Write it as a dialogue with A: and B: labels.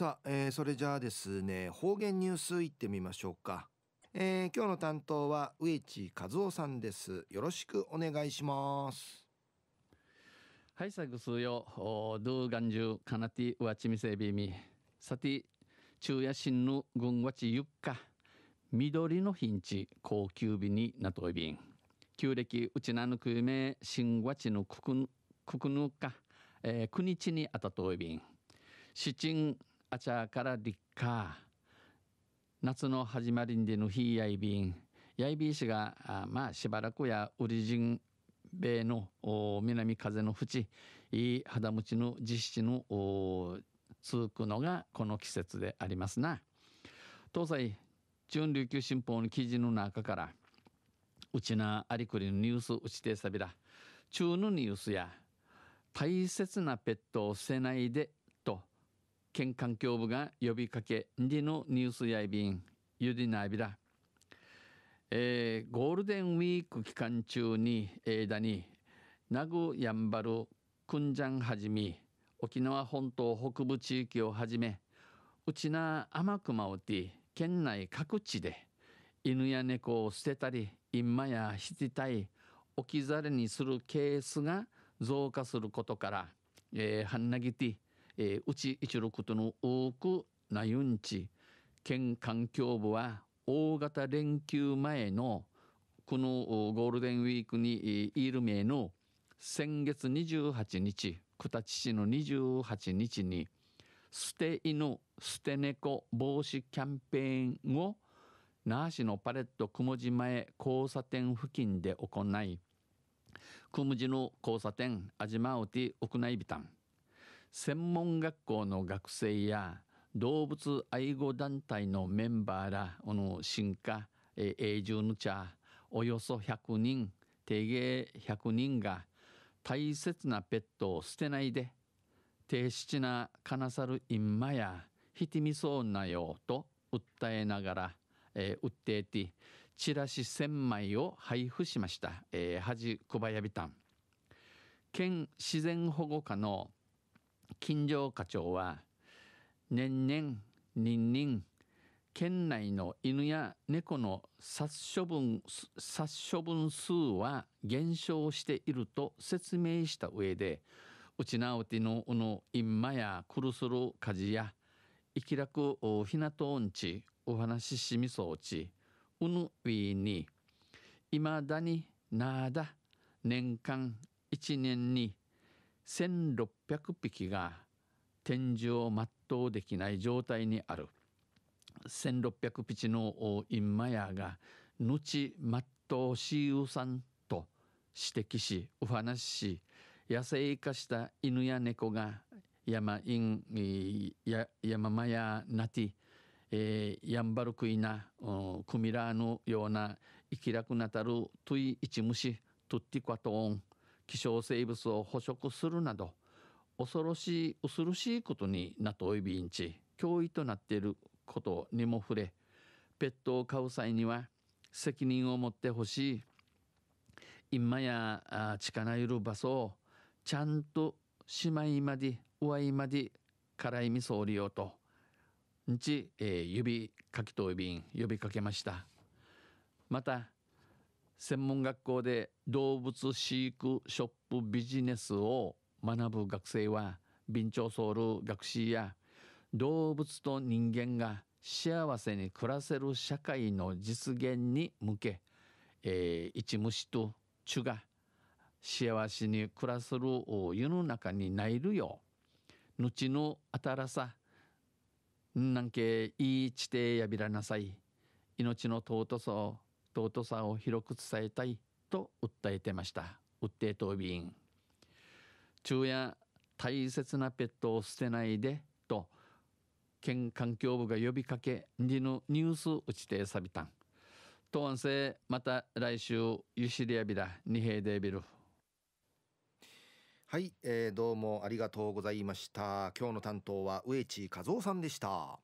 A: さあ、えー、それじゃあですね方言ニュースいってみましょうか、えー、今日の担当は植地和夫さんですよろしくお願いしますはいさぐすよドゥガンジュカナティワチミセびみさて昼夜新の軍わちゆっか緑のヒンチ高級日になといびん旧暦うちなぬくゆめ新わちのくくぬか、えー、国地にあたといびん七鎮あちゃから立夏夏の始まりんでぬひやいびんやいびいしがあまあしばらくやウリジンイの南風のちいい肌持ちの実施の続くのがこの季節でありますな東西準琉球新報の記事の中からうちなありくりのニュースうちてさびら中のニュースや大切なペットを捨てないで県環境部が呼びかけにのニュースやいびんゆりなびら、えー、ゴールデンウィーク期間中に枝に名護やんばるくんじゃんはじみ沖縄本島北部地域をはじめうちな天熊をて県内各地で犬や猫を捨てたり今やひてたい置き去りにするケースが増加することから、えー、はんなぎてえー、うち一六との多くなゆんち県環境部は大型連休前のこのゴールデンウィークにいる名の先月28日九立市の28日に捨て犬捨て猫防止キャンペーンを那覇市のパレット雲寺前交差点付近で行い雲寺の交差点味まうて屋内ビタン専門学校の学生や動物愛護団体のメンバーらの進化永住の茶およそ100人定芸100人が大切なペットを捨てないで低質な金猿インマやひてみそうなよと訴えながら、えー、売っていてチラシ1000枚を配布しました、えー、恥小林びたん県自然保護課の金城課長は年々人ん県内の犬や猫の殺処分殺処分数は減少していると説明した上でうちなおてのうのいんまやくるする家事や生きらくひなとんちお話ししみそうちうぬいにいまだになあだ年間1年に1,600匹が天寿を全うできない状態にある1,600匹のインマヤが後全うしゆうさんと指摘しお話しし野生化した犬や猫が山インや山マヤナティえー、ヤンバルクイナ、クミラーのような生きらくなたるトゥイイチムシトゥッティコトーン希少生物を捕食するなど恐ろしい恐ろしいことになといびんち脅威となっていることにも触れペットを飼う際には責任を持ってほしい今や力ゆる場所をちゃんとしまいまでおいまで辛いみそを利用と日、えー、指かきといびん呼びかけましたまた専門学校で動物飼育ショップビジネスを学ぶ学生は備長ソウル学士や動物と人間が幸せに暮らせる社会の実現に向け、えー、一虫と虫が幸せに暮らせる世の中にないるよ後の新さなんけいい地底やびらなさい命の尊さを尊さんを広く伝えたいと訴えてましたウッ当備員昼夜大切なペットを捨てないでと県環境部が呼びかけにのニュース打ちてさびたん東安声また来週ゆしりやびら二平でビルはい、えー、どうもありがとうございました今日の担当は上地和夫さんでした